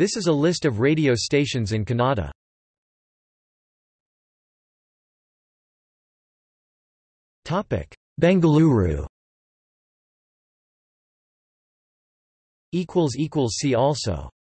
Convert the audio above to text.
This is a list of radio stations in Kannada. Bengaluru See also